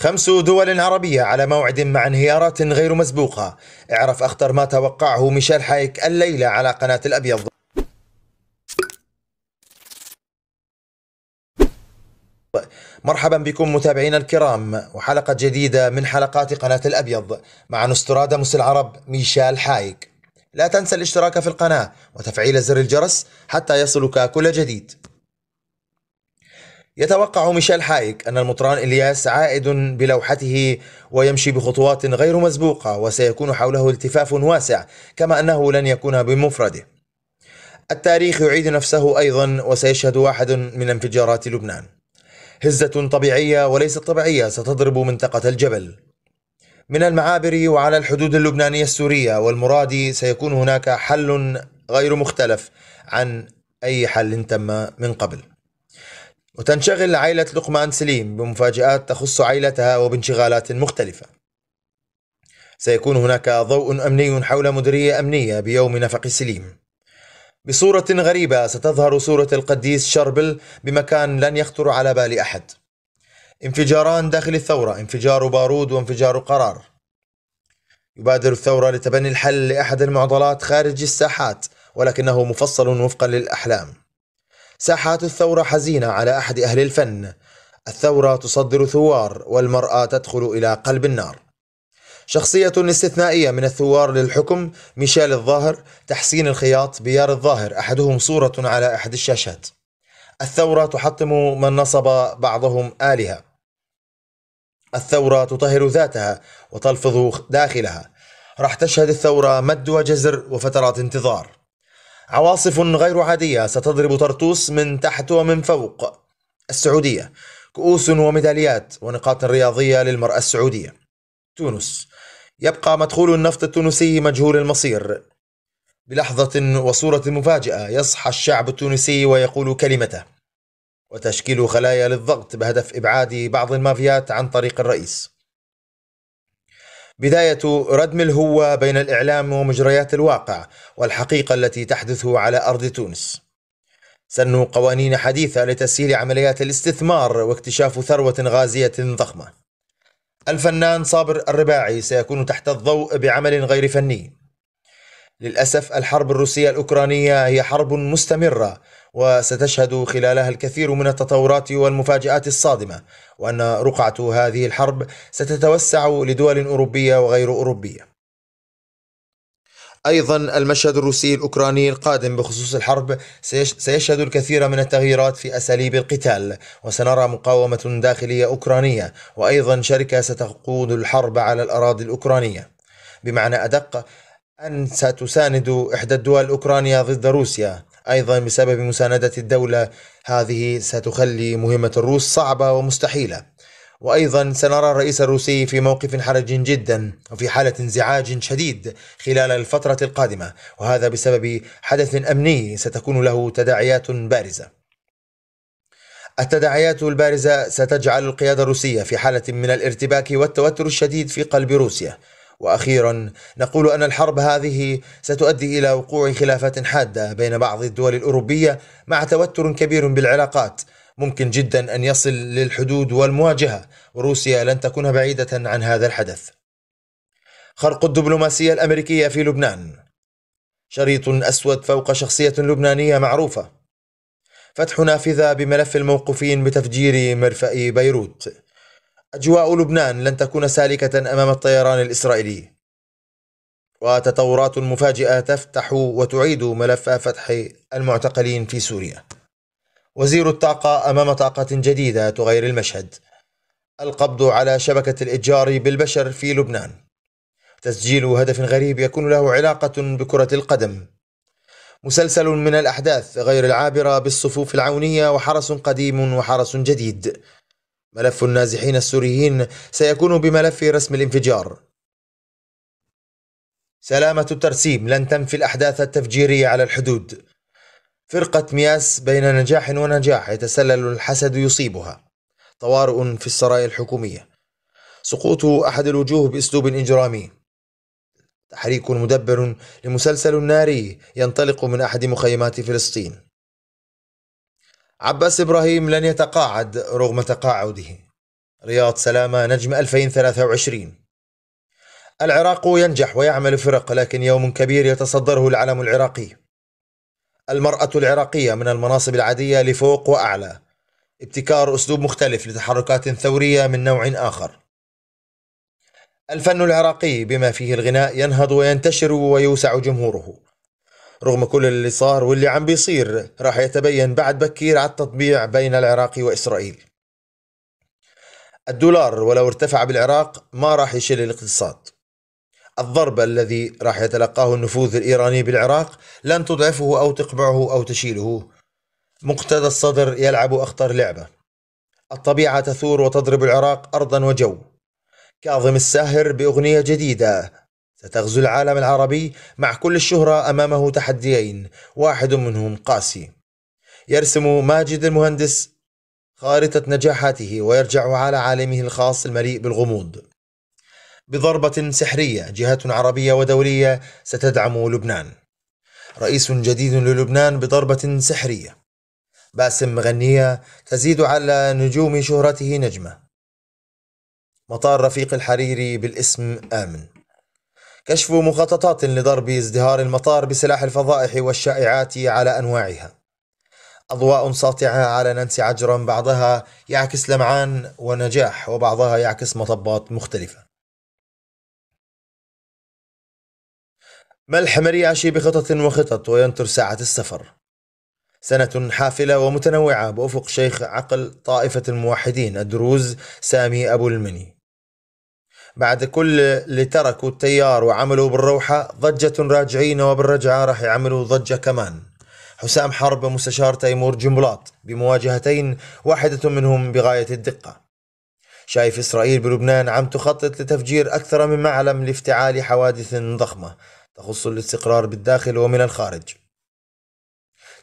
خمس دول عربية على موعد مع انهيارات غير مسبوقة اعرف أخطر ما توقعه ميشيل حايك الليلة على قناة الأبيض مرحبا بكم متابعينا الكرام وحلقة جديدة من حلقات قناة الأبيض مع نستراداموس العرب ميشيل حايك لا تنسى الاشتراك في القناة وتفعيل زر الجرس حتى يصلك كل جديد يتوقع ميشيل حايك أن المطران إلياس عائد بلوحته ويمشي بخطوات غير مسبوقة وسيكون حوله التفاف واسع كما أنه لن يكون بمفرده التاريخ يعيد نفسه أيضا وسيشهد واحد من انفجارات لبنان هزة طبيعية وليست طبيعية ستضرب منطقة الجبل من المعابر وعلى الحدود اللبنانية السورية والمرادي سيكون هناك حل غير مختلف عن أي حل تم من قبل وتنشغل عائلة لقمان سليم بمفاجآت تخص عائلتها وبانشغالات مختلفة سيكون هناك ضوء أمني حول مديرية أمنية بيوم نفق سليم بصورة غريبة ستظهر صورة القديس شربل بمكان لن يخطر على بال أحد انفجاران داخل الثورة انفجار بارود وانفجار قرار يبادر الثورة لتبني الحل لأحد المعضلات خارج الساحات ولكنه مفصل وفقا للأحلام ساحات الثورة حزينة على أحد أهل الفن الثورة تصدر ثوار والمرأة تدخل إلى قلب النار شخصية استثنائية من الثوار للحكم ميشيل الظاهر تحسين الخياط بيار الظاهر أحدهم صورة على أحد الشاشات الثورة تحطم من نصب بعضهم آلهة الثورة تطهر ذاتها وتلفظ داخلها راح تشهد الثورة مد وجزر وفترات انتظار عواصف غير عادية ستضرب طرطوس من تحت ومن فوق السعودية كؤوس وميداليات ونقاط رياضية للمرأة السعودية تونس يبقى مدخول النفط التونسي مجهول المصير بلحظة وصورة مفاجئة يصحى الشعب التونسي ويقول كلمته وتشكيل خلايا للضغط بهدف إبعاد بعض المافيات عن طريق الرئيس بداية ردم الهوة بين الإعلام ومجريات الواقع والحقيقة التي تحدث على أرض تونس سنوا قوانين حديثة لتسهيل عمليات الاستثمار واكتشاف ثروة غازية ضخمة الفنان صابر الرباعي سيكون تحت الضوء بعمل غير فني للأسف الحرب الروسية الأوكرانية هي حرب مستمرة وستشهد خلالها الكثير من التطورات والمفاجآت الصادمة وأن رقعة هذه الحرب ستتوسع لدول أوروبية وغير أوروبية أيضا المشهد الروسي الأوكراني القادم بخصوص الحرب سيشهد الكثير من التغييرات في أساليب القتال وسنرى مقاومة داخلية أوكرانية وأيضا شركة ستقود الحرب على الأراضي الأوكرانية بمعنى أدق أن ستساند إحدى الدول أوكرانيا ضد روسيا أيضا بسبب مساندة الدولة هذه ستخلي مهمة الروس صعبة ومستحيلة وأيضا سنرى الرئيس الروسي في موقف حرج جدا وفي حالة انزعاج شديد خلال الفترة القادمة وهذا بسبب حدث أمني ستكون له تداعيات بارزة التداعيات البارزة ستجعل القيادة الروسية في حالة من الارتباك والتوتر الشديد في قلب روسيا واخيرا نقول ان الحرب هذه ستؤدي الى وقوع خلافات حاده بين بعض الدول الاوروبيه مع توتر كبير بالعلاقات ممكن جدا ان يصل للحدود والمواجهه وروسيا لن تكون بعيده عن هذا الحدث. خرق الدبلوماسيه الامريكيه في لبنان شريط اسود فوق شخصيه لبنانيه معروفه فتح نافذه بملف الموقوفين بتفجير مرفأ بيروت أجواء لبنان لن تكون سالكة أمام الطيران الإسرائيلي وتطورات مفاجئة تفتح وتعيد ملف فتح المعتقلين في سوريا وزير الطاقة أمام طاقة جديدة تغير المشهد القبض على شبكة الإتجار بالبشر في لبنان تسجيل هدف غريب يكون له علاقة بكرة القدم مسلسل من الأحداث غير العابرة بالصفوف العونية وحرس قديم وحرس جديد ملف النازحين السوريين سيكون بملف رسم الانفجار سلامة الترسيم لن تنفي الأحداث التفجيرية على الحدود فرقة مياس بين نجاح ونجاح يتسلل الحسد يصيبها طوارئ في السرايا الحكومية سقوط أحد الوجوه بأسلوب إجرامي تحريك مدبر لمسلسل ناري ينطلق من أحد مخيمات فلسطين عباس إبراهيم لن يتقاعد رغم تقاعده رياض سلامة نجم 2023 العراق ينجح ويعمل فرق لكن يوم كبير يتصدره العلم العراقي المرأة العراقية من المناصب العادية لفوق وأعلى ابتكار أسلوب مختلف لتحركات ثورية من نوع آخر الفن العراقي بما فيه الغناء ينهض وينتشر ويوسع جمهوره رغم كل اللي صار واللي عم بيصير راح يتبين بعد بكير على التطبيع بين العراق وإسرائيل الدولار ولو ارتفع بالعراق ما راح يشل الاقتصاد الضرب الذي راح يتلقاه النفوذ الإيراني بالعراق لن تضعفه أو تقمعه أو تشيله مقتدى الصدر يلعب أخطر لعبة الطبيعة تثور وتضرب العراق أرضا وجو كاظم الساهر بأغنية جديدة ستغزو العالم العربي مع كل الشهرة أمامه تحديين واحد منهم قاسي يرسم ماجد المهندس خارطة نجاحاته ويرجع على عالمه الخاص المليء بالغموض بضربة سحرية جهة عربية ودولية ستدعم لبنان رئيس جديد للبنان بضربة سحرية باسم مغنية تزيد على نجوم شهرته نجمة مطار رفيق الحريري بالاسم آمن كشف مخططات لضرب ازدهار المطار بسلاح الفضائح والشائعات على أنواعها أضواء ساطعة على ننس عجرا بعضها يعكس لمعان ونجاح وبعضها يعكس مطبات مختلفة ملح مرياشي بخطط وخطط وينتر ساعة السفر سنة حافلة ومتنوعة بأفق شيخ عقل طائفة الموحدين الدروز سامي أبو المني بعد كل اللي تركوا التيار وعملوا بالروحة ضجة راجعين وبالرجعة راح يعملوا ضجة كمان حسام حرب مستشار تيمور جنبلاط بمواجهتين واحدة منهم بغاية الدقة شايف إسرائيل بلبنان عم تخطط لتفجير أكثر من معلم لافتعال حوادث ضخمة تخص الاستقرار بالداخل ومن الخارج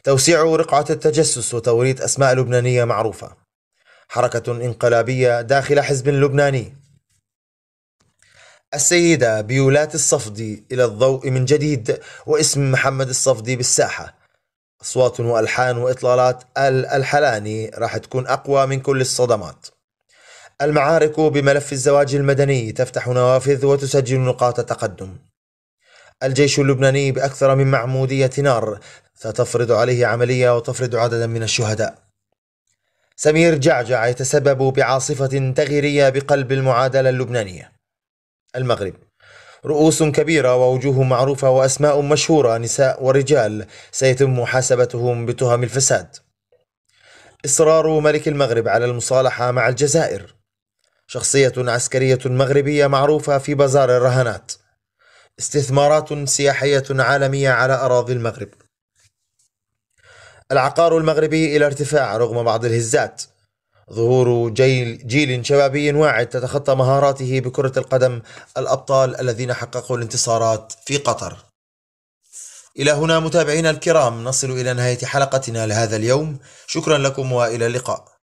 توسيع رقعة التجسس وتوريط أسماء لبنانية معروفة حركة انقلابية داخل حزب لبناني السيدة بيولات الصفدي إلى الضوء من جديد واسم محمد الصفدي بالساحة أصوات وألحان وإطلالات الحلاني راح تكون أقوى من كل الصدمات المعارك بملف الزواج المدني تفتح نوافذ وتسجل نقاط تقدم الجيش اللبناني بأكثر من معمودية نار ستفرض عليه عملية وتفرض عددا من الشهداء سمير جعجع يتسبب بعاصفة تغييرية بقلب المعادلة اللبنانية المغرب رؤوس كبيرة ووجوه معروفة وأسماء مشهورة نساء ورجال سيتم محاسبتهم بتهم الفساد إصرار ملك المغرب على المصالحة مع الجزائر شخصية عسكرية مغربية معروفة في بازار الرهانات استثمارات سياحية عالمية على أراضي المغرب العقار المغربي إلى ارتفاع رغم بعض الهزات ظهور جيل جيل شبابي واعد تتخطى مهاراته بكرة القدم الأبطال الذين حققوا الانتصارات في قطر. إلى هنا متابعينا الكرام نصل إلى نهاية حلقتنا لهذا اليوم، شكرا لكم وإلى اللقاء.